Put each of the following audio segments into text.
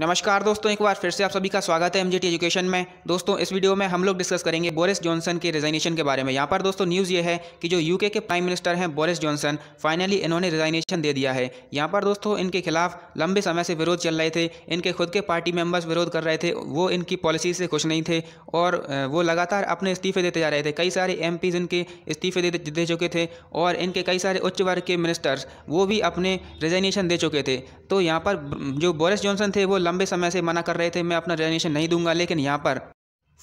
नमस्कार दोस्तों एक बार फिर से आप सभी का स्वागत है एमजीटी एजुकेशन में दोस्तों इस वीडियो में हम लोग डिस्कस करेंगे बोरिस जॉनसन के रिजाइनेशन के बारे में यहाँ पर दोस्तों न्यूज़ ये है कि जो यूके के प्राइम मिनिस्टर हैं बोरिस जॉनसन फाइनली इन्होंने रिजाइनेशन दे दिया है यहाँ पर दोस्तों इनके खिलाफ लंबे समय से विरोध चल रहे थे इनके खुद के पार्टी मेम्बर्स विरोध कर रहे थे वो इनकी पॉलिसी से खुश नहीं थे और वो लगातार अपने इस्तीफे देते जा रहे थे कई सारे एम इनके इस्तीफे दे चुके थे और इनके कई सारे उच्च वर्ग के मिनिस्टर्स वो भी अपने रिजाइनेशन दे चुके थे तो यहाँ पर जो बोरिस जॉनसन थे वो लंबे समय से मना कर रहे थे मैं अपना रेजिग्नेशन नहीं दूंगा लेकिन यहाँ पर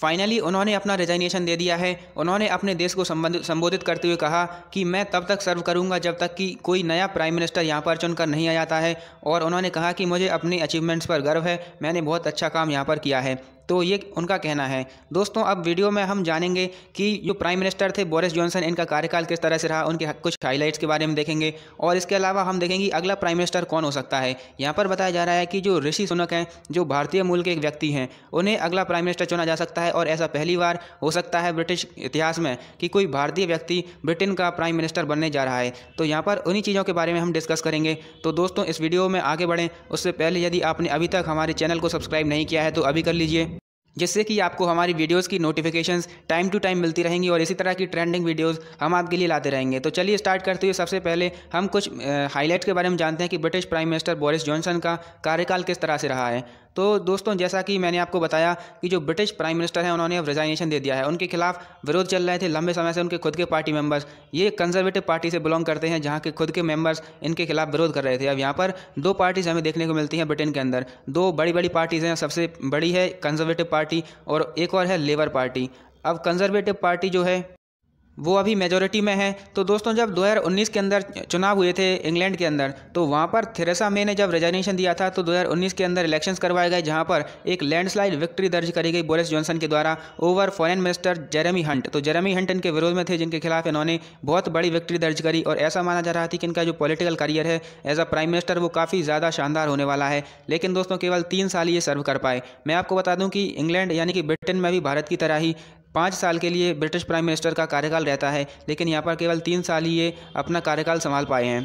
फाइनली उन्होंने अपना रेजिग्नेशन दे दिया है उन्होंने अपने देश को संबोधित करते हुए कहा कि मैं तब तक सर्व करूंगा जब तक कि कोई नया प्राइम मिनिस्टर यहाँ पर चुनकर नहीं आ जाता है और उन्होंने कहा कि मुझे अपने अचीवमेंट्स पर गर्व है मैंने बहुत अच्छा काम यहाँ पर किया है तो ये उनका कहना है दोस्तों अब वीडियो में हम जानेंगे कि जो प्राइम मिनिस्टर थे बोरिस जॉनसन इनका कार्यकाल किस तरह से रहा उनके कुछ हाईलाइट्स के बारे में देखेंगे और इसके अलावा हम देखेंगे अगला प्राइम मिनिस्टर कौन हो सकता है यहाँ पर बताया जा रहा है कि जो ऋषि सुनक हैं जो भारतीय मूल के एक व्यक्ति हैं उन्हें अगला प्राइम मिनिस्टर चुना जा सकता है और ऐसा पहली बार हो सकता है ब्रिटिश इतिहास में कि कोई भारतीय व्यक्ति ब्रिटेन का प्राइम मिनिस्टर बनने जा रहा है तो यहाँ पर उन्हीं चीज़ों के बारे में हम डिस्कस करेंगे तो दोस्तों इस वीडियो में आगे बढ़ें उससे पहले यदि आपने अभी तक हमारे चैनल को सब्सक्राइब नहीं किया है तो अभी कर लीजिए जिससे कि आपको हमारी वीडियोज़ की नोटिफिकेशंस टाइम टू टाइम मिलती रहेंगी और इसी तरह की ट्रेंडिंग वीडियोज़ हम आपके लिए लाते रहेंगे तो चलिए स्टार्ट करते हुए सबसे पहले हम कुछ हाईलाइट के बारे में जानते हैं कि British prime minister Boris Johnson का कार्यकाल किस तरह से रहा है तो दोस्तों जैसा कि मैंने आपको बताया कि जो ब्रिटिश प्राइम मिनिस्टर हैं उन्होंने अब रिजाइनेशन दे दिया है उनके खिलाफ विरोध चल रहे थे लंबे समय से उनके खुद के पार्टी मेंबर्स ये कंजर्वेटिव पार्टी से बिलोंग करते हैं जहाँ के खुद के मेंबर्स इनके खिलाफ विरोध कर रहे थे अब यहाँ पर दो पार्टीज़ हमें देखने को मिलती हैं ब्रिटेन के अंदर दो बड़ी बड़ी पार्टीज़ हैं सबसे बड़ी है कंजर्वेटिव पार्टी और एक और है लेबर पार्टी अब कंजर्वेटिव पार्टी जो है वो अभी मेजोरिटी में है तो दोस्तों जब 2019 के अंदर चुनाव हुए थे इंग्लैंड के अंदर तो वहाँ पर थेरेसा मे ने जब रेजाइनेशन दिया था तो 2019 के अंदर इलेक्शंस करवाए गए जहाँ पर एक लैंडस्लाइड विक्ट्री दर्ज करी गई बोरिस जॉनसन के द्वारा over foreign minister Jeremy Hunt तो जेरेमी हंट इनके विरोध में थे जिनके खिलाफ इन्होंने बहुत बड़ी विक्ट्री दर्ज करी और ऐसा माना जा रहा था कि इनका जो पॉलिटिकल करियर है एज अ प्राइम मिनिस्टर वो काफ़ी ज़्यादा शानदार होने वाला है लेकिन दोस्तों केवल तीन साल ये सर्व कर पाए मैं आपको बता दूँ कि इंग्लैंड यानी कि ब्रिटेन में भी भारत की तरह ही पाँच साल के लिए ब्रिटिश प्राइम मिनिस्टर का कार्यकाल रहता है लेकिन यहाँ पर केवल तीन साल ही ये अपना कार्यकाल संभाल पाए हैं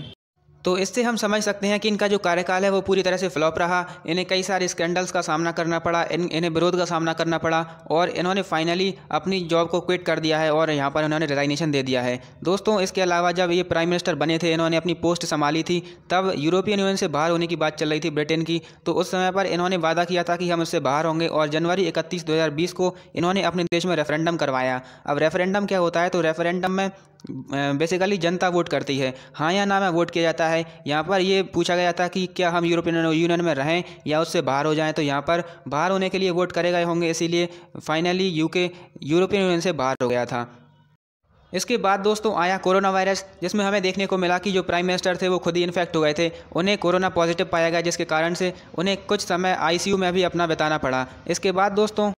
तो इससे हम समझ सकते हैं कि इनका जो कार्यकाल है वो पूरी तरह से फ्लॉप रहा इन्हें कई सारे स्कैंडल्स का सामना करना पड़ा इन इन्हें विरोध का सामना करना पड़ा और इन्होंने फाइनली अपनी जॉब को क्विट कर दिया है और यहाँ पर इन्होंने रिजाइनेशन दे दिया है दोस्तों इसके अलावा जब ये प्राइम मिनिस्टर बने थे इन्होंने अपनी पोस्ट संभाली थी तब यूरोपियन यूनियन से बाहर होने की बात चल रही थी ब्रिटेन की तो उस समय पर इन्होंने वादा किया था कि हम इससे बाहर होंगे और जनवरी इकतीस दो को इन्होंने अपने देश में रेफरेंडम करवाया अब रेफरेंडम क्या होता है तो रेफरेंडम में बेसिकली जनता वोट करती है हाँ या ना में वोट किया जाता है यहाँ पर ये पूछा गया था कि क्या हम यूरोपियन यूनियन में रहें या उससे बाहर हो जाएं तो यहाँ पर बाहर होने के लिए वोट करे गए होंगे इसीलिए फाइनली यूके यूरोपियन यूनियन से बाहर हो गया था इसके बाद दोस्तों आया कोरोना वायरस जिसमें हमें देखने को मिला कि जो प्राइम मिनिस्टर थे वो खुद ही इन्फेक्ट हो गए थे उन्हें कोरोना पॉजिटिव पाया गया जिसके कारण से उन्हें कुछ समय आईसीयू में भी अपना बिताना पड़ा इसके बाद दोस्तों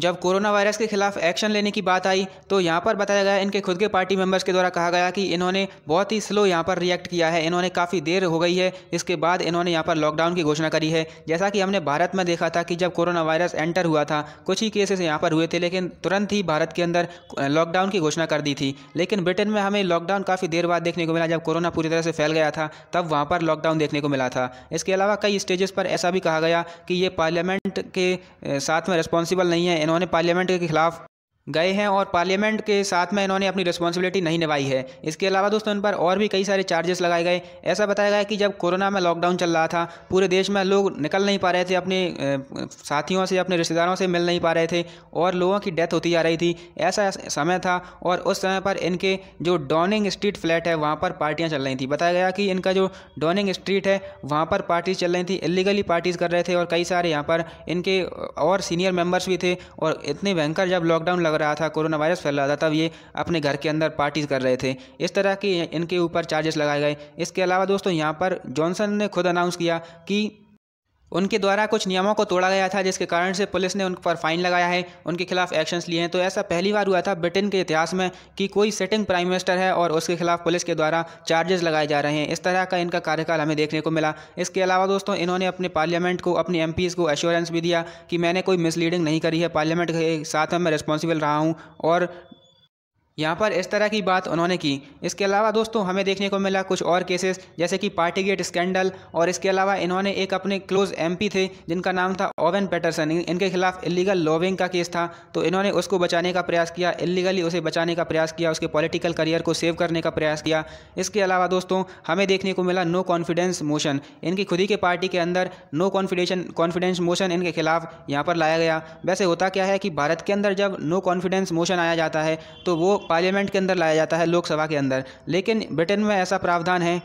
जब कोरोना वायरस के खिलाफ एक्शन लेने की बात आई तो यहाँ पर बताया गया इनके खुद के पार्टी मेंबर्स के द्वारा कहा गया कि इन्होंने बहुत ही स्लो यहाँ पर रिएक्ट किया है इन्होंने काफ़ी देर हो गई है इसके बाद इन्होंने यहाँ पर लॉकडाउन की घोषणा करी है जैसा कि हमने भारत में देखा था कि जब कोरोना वायरस एंटर हुआ था कुछ ही केसेस यहाँ पर हुए थे लेकिन तुरंत ही भारत के अंदर लॉकडाउन की घोषणा कर दी थी लेकिन ब्रिटेन में हमें लॉकडाउन काफ़ी देर बाद देखने को मिला जब कोरोना पूरी तरह से फैल गया था तब वहाँ पर लॉकडाउन देखने को मिला था इसके अलावा कई स्टेजेस पर ऐसा भी कहा गया कि ये पार्लियामेंट के साथ में रिस्पॉन्सिबल नहीं है इन्होंने पार्लियामेंट के खिलाफ गए हैं और पार्लियामेंट के साथ में इन्होंने अपनी रिस्पॉन्सिबिलिटी नहीं निभाई है इसके अलावा दोस्तों इन पर और भी कई सारे चार्जेस लगाए गए ऐसा बताया गया कि जब कोरोना में लॉकडाउन चल रहा था पूरे देश में लोग निकल नहीं पा रहे थे अपने साथियों से अपने रिश्तेदारों से मिल नहीं पा रहे थे और लोगों की डेथ होती जा रही थी ऐसा समय था और उस समय पर इनके जो डॉनिंग स्ट्रीट फ्लैट है वहाँ पर पार्टियाँ चल रही थी बताया गया कि इनका जो डॉनिंग स्ट्रीट है वहाँ पर पार्टीज चल रही थी इलीगली पार्टीज़ कर रहे थे और कई सारे यहाँ पर इनके और सीनियर मेम्बर्स भी थे और इतने भयंकर जब लॉकडाउन लगा लग रहा था कोरोना वायरस फैल रहा था तब ये अपने घर के अंदर पार्टीज कर रहे थे इस तरह के इनके ऊपर चार्जेस लगाए गए इसके अलावा दोस्तों यहाँ पर जॉनसन ने खुद अनाउंस किया कि उनके द्वारा कुछ नियमों को तोड़ा गया था जिसके कारण से पुलिस ने उन पर फाइन लगाया है उनके खिलाफ एक्शंस लिए हैं तो ऐसा पहली बार हुआ था ब्रिटेन के इतिहास में कि कोई सिटिंग प्राइम मिनिस्टर है और उसके खिलाफ पुलिस के द्वारा चार्जेस लगाए जा रहे हैं इस तरह का इनका कार्यकाल हमें देखने को मिला इसके अलावा दोस्तों इन्होंने अपने पार्लियामेंट को अपने एम को एश्योरेंस भी दिया कि मैंने कोई मिसलीडिंग नहीं करी है पार्लियामेंट के साथ में मैं रिस्पॉन्सिबल रहा हूँ और यहाँ पर इस तरह की बात उन्होंने की इसके अलावा दोस्तों हमें देखने को मिला कुछ और केसेस जैसे कि पार्टीगेट स्कैंडल और इसके अलावा इन्होंने एक अपने क्लोज एमपी थे जिनका नाम था ओवन पैटरसन इनके खिलाफ इलीगल लॉबिंग का केस था तो इन्होंने उसको बचाने का प्रयास किया इलीगली उसे बचाने का प्रयास किया उसके पॉलिटिकल करियर को सेव करने का प्रयास किया इसके अलावा दोस्तों हमें देखने को मिला नो कॉन्फिडेंस मोशन इनकी खुद ही के पार्टी के अंदर नो कॉन्फिडेशन कॉन्फिडेंस मोशन इनके खिलाफ यहाँ पर लाया गया वैसे होता क्या है कि भारत के अंदर जब नो कॉन्फिडेंस मोशन आया जाता है तो वो पार्लियामेंट के अंदर लाया जाता है लोकसभा के अंदर लेकिन ब्रिटेन में ऐसा प्रावधान है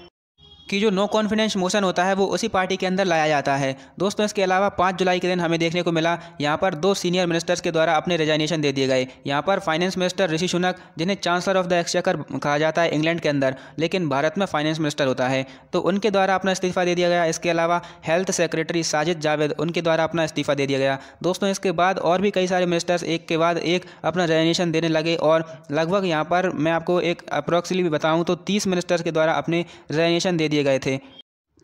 कि जो नो कॉन्फिडेंस मोशन होता है वो उसी पार्टी के अंदर लाया जाता है दोस्तों इसके अलावा पाँच जुलाई के दिन हमें देखने को मिला यहाँ पर दो सीनियर मिनिस्टर्स के द्वारा अपने रिजाइनेशन दे दिए गए यहाँ पर फाइनेंस मिनिस्टर ऋषि सुनक जिन्हें चांसलर ऑफ द एक्सचेकर कहा जाता है इंग्लैंड के अंदर लेकिन भारत में फाइनेंस मिनिस्टर होता है तो उनके द्वारा अपना इस्तीफा दे दिया गया इसके अलावा हेल्थ सेक्रेटरी साजिद जावेद उनके द्वारा अपना इस्तीफा दे दिया गया दोस्तों इसके बाद और भी कई सारे मिनिस्टर्स एक के बाद एक अपना रिजाइनेशन देने लगे और लगभग यहाँ पर मैं आपको एक अप्रॉक्सली भी बताऊँ तो तीस मिनिस्टर्स के द्वारा अपने रिजाइनेशन दे दिया दिए गए थे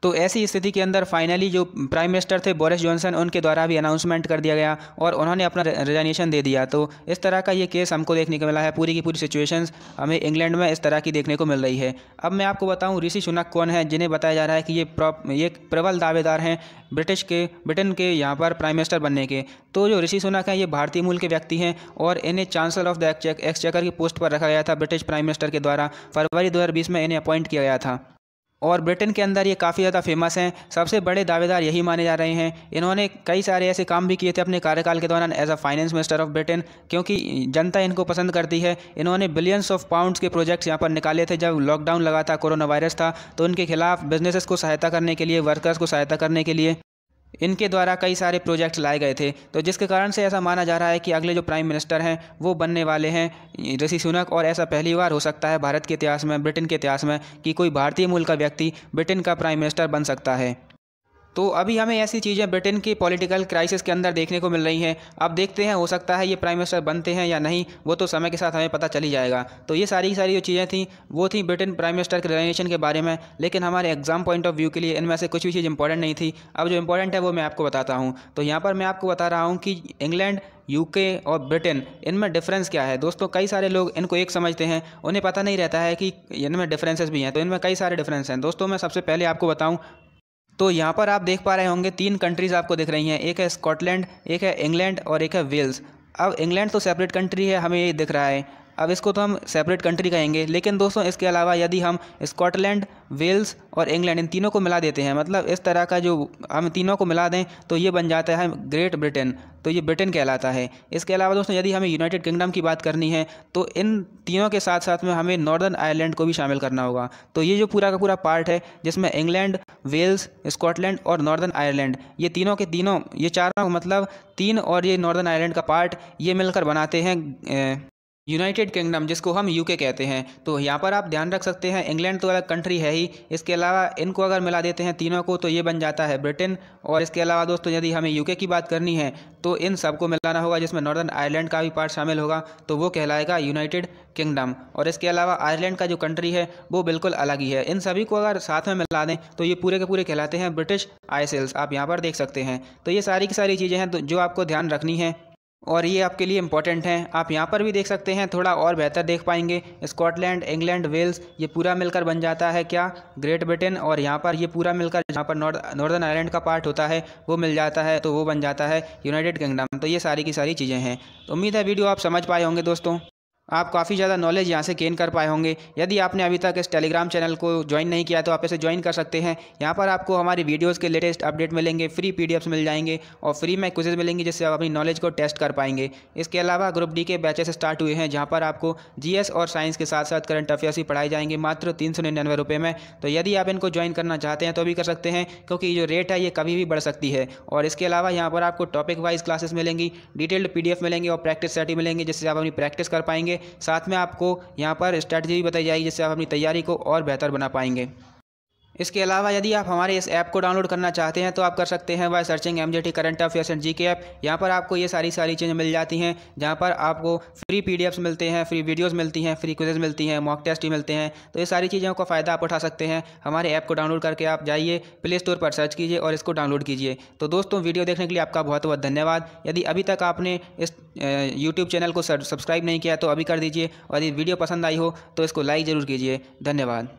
तो ऐसी स्थिति के अंदर फाइनली जो प्राइम मिनिस्टर थे बोरिस जॉनसन उनके द्वारा भी अनाउंसमेंट कर दिया गया और उन्होंने अपना रिजाइनेशन दे दिया तो इस तरह का ये केस हमको देखने को मिला है पूरी की पूरी सिचुएशंस हमें इंग्लैंड में इस तरह की देखने को मिल रही है अब मैं आपको बताऊं ऋषि सुनक कौन है जिन्हें बताया जा रहा है कि ये ये प्रबल दावेदार हैं ब्रिटिश के ब्रिटेन के यहाँ पर प्राइम मिनिस्टर बनने के तो जो ऋषि सुनक हैं ये भारतीय मूल के व्यक्ति हैं और इन्हें चांसलर ऑफ द एक्सचेकर की पोस्ट पर रखा गया था ब्रिटिश प्राइम मिनिस्टर के द्वारा फरवरी दो में इन्हें अपॉइंट किया गया था और ब्रिटेन के अंदर ये काफ़ी ज़्यादा फेमस हैं सबसे बड़े दावेदार यही माने जा रहे हैं इन्होंने कई सारे ऐसे काम भी किए थे अपने कार्यकाल के दौरान as a finance minister of Britain क्योंकि जनता इनको पसंद करती है इन्होंने बिलियंस ऑफ पाउंड्स के प्रोजेक्ट्स यहाँ पर निकाले थे जब लॉकडाउन लगा था कोरोना वायरस था तो उनके खिलाफ बिजनेसेस को सहायता करने के लिए वर्कर्स को सहायता करने के लिए इनके द्वारा कई सारे प्रोजेक्ट लाए गए थे तो जिसके कारण से ऐसा माना जा रहा है कि अगले जो प्राइम मिनिस्टर हैं वो बनने वाले हैं ऋषि सुनक और ऐसा पहली बार हो सकता है भारत के इतिहास में ब्रिटेन के इतिहास में कि कोई भारतीय मूल का व्यक्ति ब्रिटेन का प्राइम मिनिस्टर बन सकता है तो अभी हमें ऐसी चीज़ें ब्रिटेन की पॉलिटिकल क्राइसिस के अंदर देखने को मिल रही हैं अब देखते हैं हो सकता है ये प्राइम मिनिस्टर बनते हैं या नहीं वो तो समय के साथ हमें पता चली जाएगा तो ये सारी सारी जो चीज़ें थी वो थी ब्रिटेन प्राइम मिनिस्टर के रिलेशन के बारे में लेकिन हमारे एग्जाम पॉइंट ऑफ व्यू के लिए इनमें से कुछ भी चीज़ इंपॉर्टेंट नहीं थी अब जो इंपॉर्टेंट है वो मैं आपको बताता हूँ तो यहाँ पर मैं आपको बता रहा हूँ कि इंग्लैंड यूके और ब्रिटेन इनमें डिफरेंस क्या है दोस्तों कई सारे लोग इनको एक समझते हैं उन्हें पता नहीं रहता है कि इनमें डिफरेंसेस भी हैं तो इनमें कई सारे डिफरेंस हैं दोस्तों मैं सबसे पहले आपको बताऊं तो यहाँ पर आप देख पा रहे होंगे तीन कंट्रीज़ आपको दिख रही हैं एक है स्कॉटलैंड एक है इंग्लैंड और एक है वेल्स अब इंग्लैंड तो सेपरेट कंट्री है हमें ये दिख रहा है अब इसको तो हम सेपरेट कंट्री कहेंगे लेकिन दोस्तों इसके अलावा यदि हम स्कॉटलैंड वेल्स और इंग्लैंड इन तीनों को मिला देते हैं मतलब इस तरह का जो हम तीनों को मिला दें तो ये बन जाता है ग्रेट ब्रिटेन तो ये ब्रिटेन कहलाता है इसके अलावा दोस्तों यदि हमें यूनाइटेड किंगडम की बात करनी है तो इन तीनों के साथ साथ में हमें नॉर्दर्न आयरलैंड को भी शामिल करना होगा तो ये जो पूरा का पूरा पार्ट है जिसमें इंग्लैंड वेल्स स्कॉटलैंड और नॉर्दर्न आयरलैंड ये तीनों के तीनों ये चारों मतलब तीन और ये नॉर्दर्न आयरलैंड का पार्ट ये मिलकर बनाते हैं यूनाइटेड किंगडम जिसको हम यूके कहते हैं तो यहाँ पर आप ध्यान रख सकते हैं इंग्लैंड तो अलग कंट्री है ही इसके अलावा इनको अगर मिला देते हैं तीनों को तो ये बन जाता है ब्रिटेन और इसके अलावा दोस्तों यदि हमें यूके की बात करनी है तो इन सबको मिलाना होगा जिसमें नॉर्दर्न आयरलैंड का भी पार्ट शामिल होगा तो वो कहलाएगा यूनाइटेड किंगडम और इसके अलावा आयरलैंड का जो कंट्री है वो बिल्कुल अलग ही है इन सभी को अगर साथ में मिला दें तो ये पूरे के पूरे कहलाते हैं ब्रिटिश आईसेल्स आप यहाँ पर देख सकते हैं तो ये सारी की सारी चीज़ें हैं तो जो आपको ध्यान रखनी है और ये आपके लिए इंपॉर्टेंट हैं आप यहाँ पर भी देख सकते हैं थोड़ा और बेहतर देख पाएंगे स्कॉटलैंड इंग्लैंड वेल्स ये पूरा मिलकर बन जाता है क्या ग्रेट ब्रिटेन और यहाँ पर ये पूरा मिलकर यहाँ पर नॉर्दर्न आयरलैंड का पार्ट होता है वो मिल जाता है तो वो बन जाता है यूनाइटेड किंगडम तो ये सारी की सारी चीज़ें हैं तो उम्मीद है वीडियो आप समझ पाए होंगे दोस्तों आप काफ़ी ज़्यादा नॉलेज यहाँ से गेन कर पाए होंगे यदि आपने अभी तक इस टेलीग्राम चैनल को ज्वाइन नहीं किया तो आप इसे ज्वाइन कर सकते हैं यहाँ पर आपको हमारी वीडियोस के लेटेस्ट अपडेट मिलेंगे फ्री पीडीएफ्स मिल जाएंगे और फ्री में क्विजेज मिलेंगी जिससे आप अपनी नॉलेज को टेस्ट कर पाएंगे इसके अलावा ग्रुप डी के बैचेस स्टार्ट हुए हैं जहाँ पर आपको जी और साइंस के साथ साथ करंट अफेयर्स ही पढ़ाए जाएंगे मात्र तीन सौ में तो यदि आप इनको ज्वाइन करना चाहते हैं तो भी कर सकते हैं क्योंकि जो रेट है ये कभी भी बढ़ सकती है और इसके अलावा यहाँ पर आपको टॉपिक वाइज क्लासेस मिलेंगी डिटेल्ड पी मिलेंगे और प्रैक्टिस सेट मिलेंगे जिससे आप अपनी प्रैक्टिस कर पाएंगे साथ में आपको यहाँ पर स्ट्रैटेजी भी बताई जाएगी जिससे आप अपनी तैयारी को और बेहतर बना पाएंगे इसके अलावा यदि आप हमारे इस ऐप को डाउनलोड करना चाहते हैं तो आप कर सकते हैं by searching M J T current affairs and G K app यहाँ पर आपको ये सारी सारी चीज़ें मिल जाती हैं जहाँ पर आपको फ्री पी डी एफ्स मिलते हैं फ्री वीडियोज़ मिलती हैं फ्री क्विजेज मिलती हैं मॉक टेस्ट भी मिलते हैं तो ये सारी चीज़ों का फ़ायदा आप उठा सकते हैं हमारे ऐप को डाउनलोड करके आप जाइए प्ले स्टोर पर सर्च कीजिए और इसको डाउनलोड कीजिए तो दोस्तों वीडियो देखने के लिए आपका बहुत बहुत धन्यवाद यदि अभी तक आपने इस यूट्यूब चैनल को सब्सक्राइब नहीं किया तो अभी कर दीजिए और यदि वीडियो पसंद आई हो तो इसको लाइक ज़रूर कीजिए धन्यवाद